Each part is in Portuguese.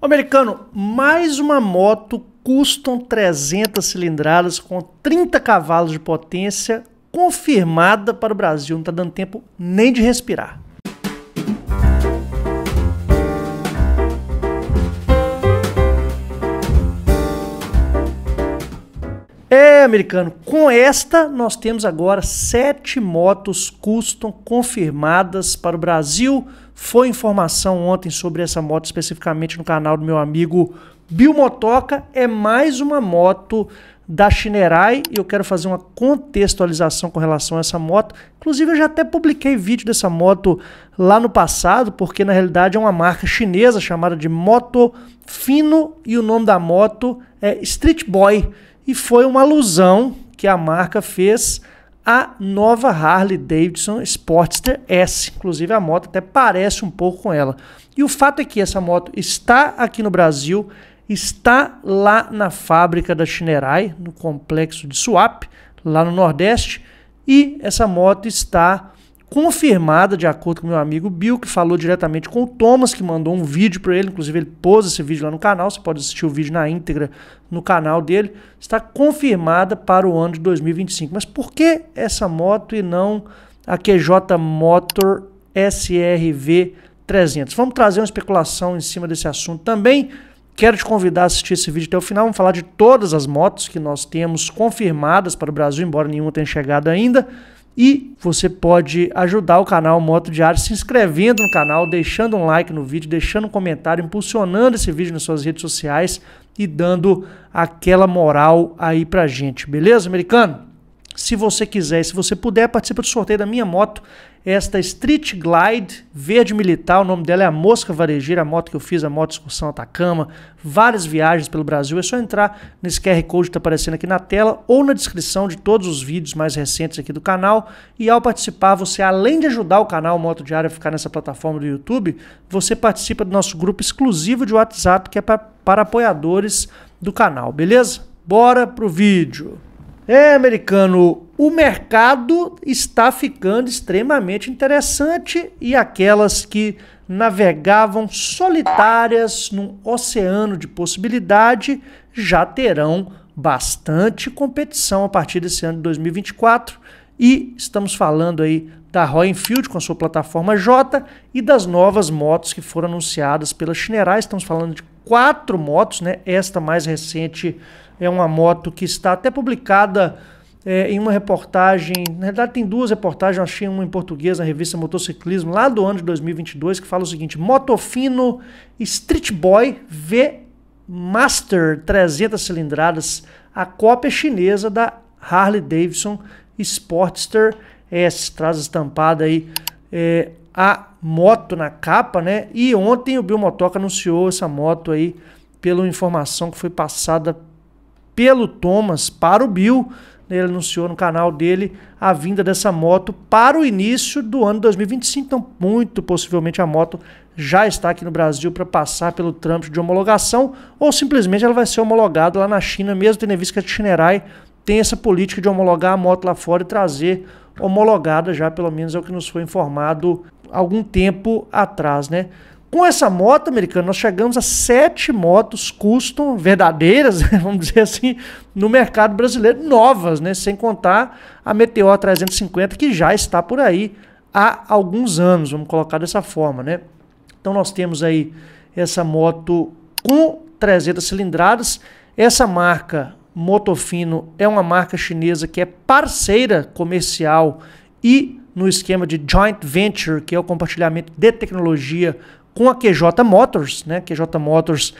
Americano, mais uma moto custom 300 cilindradas com 30 cavalos de potência confirmada para o Brasil. Não está dando tempo nem de respirar. americano, com esta nós temos agora sete motos custom confirmadas para o Brasil. Foi informação ontem sobre essa moto especificamente no canal do meu amigo Bill Motoca. É mais uma moto da Shinerai e eu quero fazer uma contextualização com relação a essa moto. Inclusive eu já até publiquei vídeo dessa moto lá no passado, porque na realidade é uma marca chinesa chamada de Moto Fino e o nome da moto é Street Boy e foi uma alusão que a marca fez à nova Harley Davidson Sportster S. Inclusive a moto até parece um pouco com ela. E o fato é que essa moto está aqui no Brasil, está lá na fábrica da Chinerai, no complexo de Suape, lá no Nordeste, e essa moto está confirmada, de acordo com meu amigo Bill, que falou diretamente com o Thomas, que mandou um vídeo para ele, inclusive ele pôs esse vídeo lá no canal, você pode assistir o vídeo na íntegra no canal dele, está confirmada para o ano de 2025. Mas por que essa moto e não a QJ Motor SRV 300? Vamos trazer uma especulação em cima desse assunto também. Quero te convidar a assistir esse vídeo até o final. Vamos falar de todas as motos que nós temos confirmadas para o Brasil, embora nenhuma tenha chegado ainda. E você pode ajudar o canal Moto Diário se inscrevendo no canal, deixando um like no vídeo, deixando um comentário, impulsionando esse vídeo nas suas redes sociais e dando aquela moral aí pra gente, beleza, americano? Se você quiser, se você puder, participa do sorteio da minha moto, esta Street Glide verde militar, o nome dela é a Mosca Varejeira, a moto que eu fiz, a moto excursão Atacama, várias viagens pelo Brasil. É só entrar nesse QR Code que está aparecendo aqui na tela ou na descrição de todos os vídeos mais recentes aqui do canal. E ao participar, você além de ajudar o canal Moto Diário a ficar nessa plataforma do YouTube, você participa do nosso grupo exclusivo de WhatsApp que é pra, para apoiadores do canal, beleza? Bora pro vídeo! É, americano, o mercado está ficando extremamente interessante e aquelas que navegavam solitárias num oceano de possibilidade já terão bastante competição a partir desse ano de 2024 e estamos falando aí da Roy Enfield com a sua plataforma J e das novas motos que foram anunciadas pela Chinerai. Estamos falando de quatro motos, né? Esta mais recente é uma moto que está até publicada é, em uma reportagem. Na verdade, tem duas reportagens, eu achei uma em português na revista Motociclismo, lá do ano de 2022, que fala o seguinte: Motofino Street Boy V Master 300 cilindradas, a cópia chinesa da Harley Davidson Sportster S. Traz estampada aí é, a moto na capa, né? E ontem o Bill Motoca anunciou essa moto aí pela informação que foi passada pelo Thomas para o Bill. Né? Ele anunciou no canal dele a vinda dessa moto para o início do ano 2025. Então, muito possivelmente a moto já está aqui no Brasil para passar pelo trâmite de homologação ou simplesmente ela vai ser homologada lá na China, mesmo tendo visto que a Chinerai tem essa política de homologar a moto lá fora e trazer homologada já, pelo menos é o que nos foi informado algum tempo atrás, né? Com essa moto americana, nós chegamos a sete motos custom, verdadeiras, né, vamos dizer assim, no mercado brasileiro, novas, né? Sem contar a Meteor 350, que já está por aí há alguns anos, vamos colocar dessa forma, né? Então nós temos aí essa moto com 300 cilindradas. Essa marca Motofino é uma marca chinesa que é parceira comercial e no esquema de joint venture, que é o compartilhamento de tecnologia com a QJ Motors, né? QJ Motors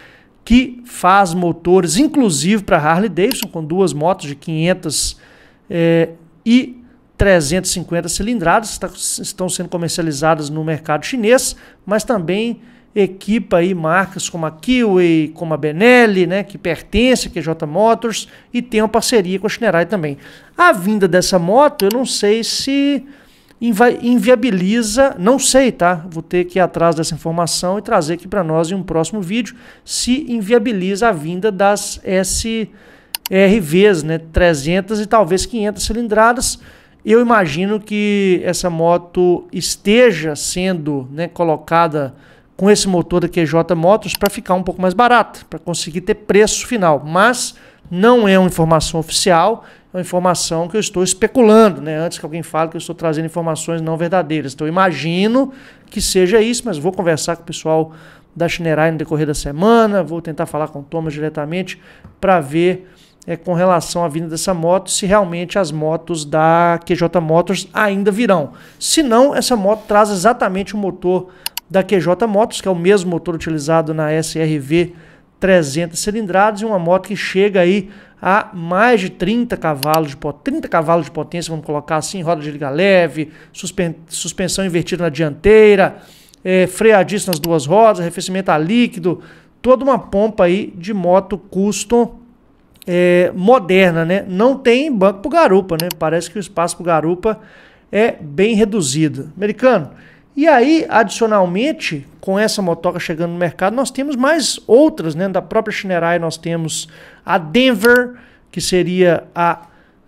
que faz motores, inclusive para Harley Davidson, com duas motos de 500 é, e 350 cilindradas, estão sendo comercializadas no mercado chinês, mas também equipa aí marcas como a Kiwi, como a Benelli, né, que pertence à QJ Motors e tem uma parceria com a Shinerai também. A vinda dessa moto, eu não sei se inviabiliza, não sei, tá? Vou ter que ir atrás dessa informação e trazer aqui para nós em um próximo vídeo se inviabiliza a vinda das SRVs, né? 300 e talvez 500 cilindradas. Eu imagino que essa moto esteja sendo né, colocada com esse motor da QJ Motos para ficar um pouco mais barata, para conseguir ter preço final. Mas não é uma informação oficial, uma informação que eu estou especulando, né? Antes que alguém fale que eu estou trazendo informações não verdadeiras. Então, eu imagino que seja isso, mas vou conversar com o pessoal da Chinerai no decorrer da semana, vou tentar falar com o Thomas diretamente para ver é, com relação à vinda dessa moto, se realmente as motos da QJ Motors ainda virão. Se não, essa moto traz exatamente o motor da QJ Motors, que é o mesmo motor utilizado na SRV 300 cilindradas e uma moto que chega aí a mais de 30 cavalos de, 30 cavalos de potência, vamos colocar assim, roda de liga leve, suspensão invertida na dianteira, é, freadista nas duas rodas, arrefecimento a líquido, toda uma pompa aí de moto custom é, moderna, né? Não tem banco para garupa, né? Parece que o espaço para garupa é bem reduzido. Americano, e aí, adicionalmente, com essa motoca chegando no mercado, nós temos mais outras, né? Da própria Shinerai nós temos a Denver, que seria a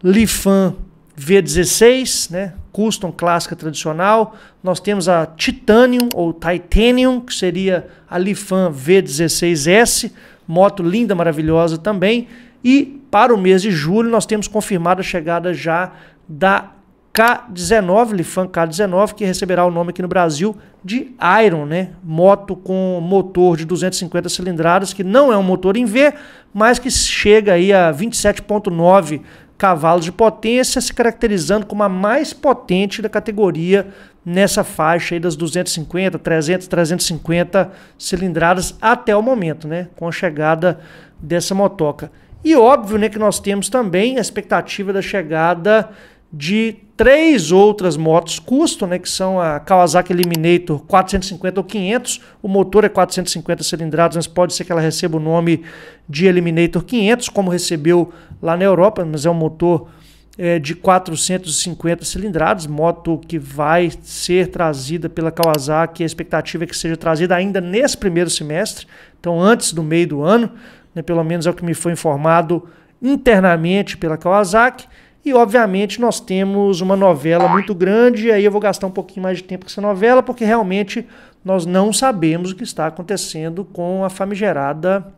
Lifan V16, né? Custom clássica tradicional. Nós temos a Titanium ou Titanium, que seria a Lifan V16S, moto linda, maravilhosa também. E para o mês de julho nós temos confirmada a chegada já da K19, Lifan K19, que receberá o nome aqui no Brasil de Iron, né? Moto com motor de 250 cilindradas, que não é um motor em V, mas que chega aí a 27.9 cavalos de potência, se caracterizando como a mais potente da categoria nessa faixa aí das 250, 300, 350 cilindradas até o momento, né? Com a chegada dessa motoca. E óbvio, né, que nós temos também a expectativa da chegada de três outras motos custom, né, que são a Kawasaki Eliminator 450 ou 500, o motor é 450 cilindrados, mas pode ser que ela receba o nome de Eliminator 500, como recebeu lá na Europa, mas é um motor é, de 450 cilindrados. moto que vai ser trazida pela Kawasaki, a expectativa é que seja trazida ainda nesse primeiro semestre, então antes do meio do ano, né, pelo menos é o que me foi informado internamente pela Kawasaki, e, obviamente, nós temos uma novela muito grande, e aí eu vou gastar um pouquinho mais de tempo com essa novela, porque realmente nós não sabemos o que está acontecendo com a famigerada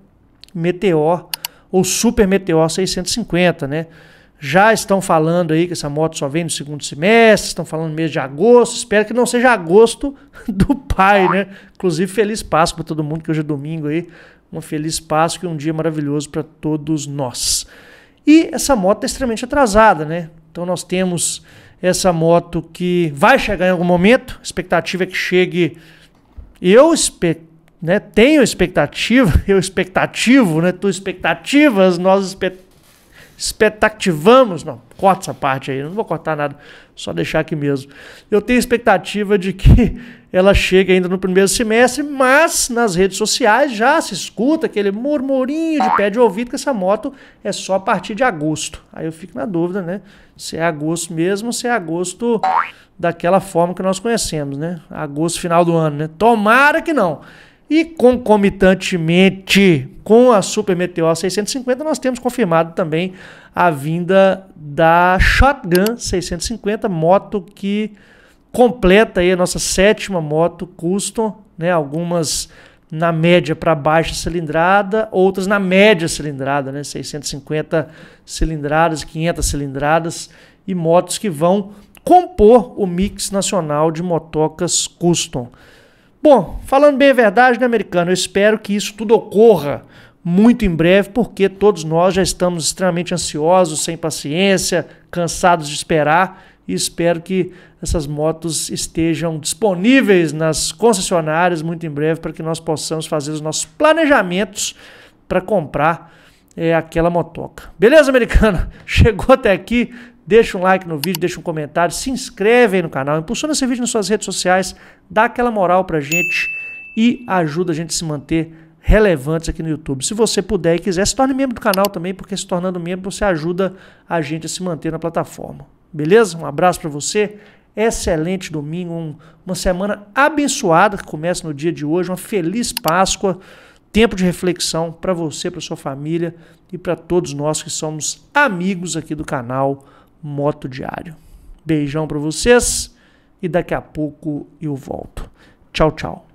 Meteor ou Super Meteor 650, né? Já estão falando aí que essa moto só vem no segundo semestre, estão falando mês de agosto. Espero que não seja agosto do pai, né? Inclusive, feliz Páscoa para todo mundo, que hoje é domingo aí. Um feliz Páscoa e um dia maravilhoso para todos nós. E essa moto está extremamente atrasada, né? Então nós temos essa moto que vai chegar em algum momento. A expectativa é que chegue. Eu espe... né, tenho expectativa, eu expectativo, né? Tu expectativas, nós expectativas Expectativamos, não, corta essa parte aí, não vou cortar nada, só deixar aqui mesmo. Eu tenho expectativa de que ela chegue ainda no primeiro semestre, mas nas redes sociais já se escuta aquele murmurinho de pé de ouvido que essa moto é só a partir de agosto. Aí eu fico na dúvida, né? Se é agosto mesmo, se é agosto daquela forma que nós conhecemos, né? Agosto, final do ano, né? Tomara que não. E concomitantemente com a Super Meteor 650, nós temos confirmado também a vinda da Shotgun 650, moto que completa aí a nossa sétima moto custom, né? Algumas na média para baixa cilindrada, outras na média cilindrada, né? 650 cilindradas, 500 cilindradas e motos que vão compor o mix nacional de motocas custom. Bom, falando bem a verdade, né, americano? Eu espero que isso tudo ocorra muito em breve, porque todos nós já estamos extremamente ansiosos, sem paciência, cansados de esperar e espero que essas motos estejam disponíveis nas concessionárias muito em breve para que nós possamos fazer os nossos planejamentos para comprar é, aquela motoca. Beleza, americano? Chegou até aqui, Deixa um like no vídeo, deixa um comentário, se inscreve aí no canal, impulsiona esse vídeo nas suas redes sociais, dá aquela moral pra gente e ajuda a gente a se manter relevantes aqui no YouTube. Se você puder e quiser, se torne membro do canal também, porque se tornando membro você ajuda a gente a se manter na plataforma. Beleza? Um abraço para você. Excelente domingo, um, uma semana abençoada que começa no dia de hoje, uma feliz Páscoa, tempo de reflexão para você, para sua família e para todos nós que somos amigos aqui do canal Moto Diário. Beijão para vocês e daqui a pouco eu volto. Tchau, tchau.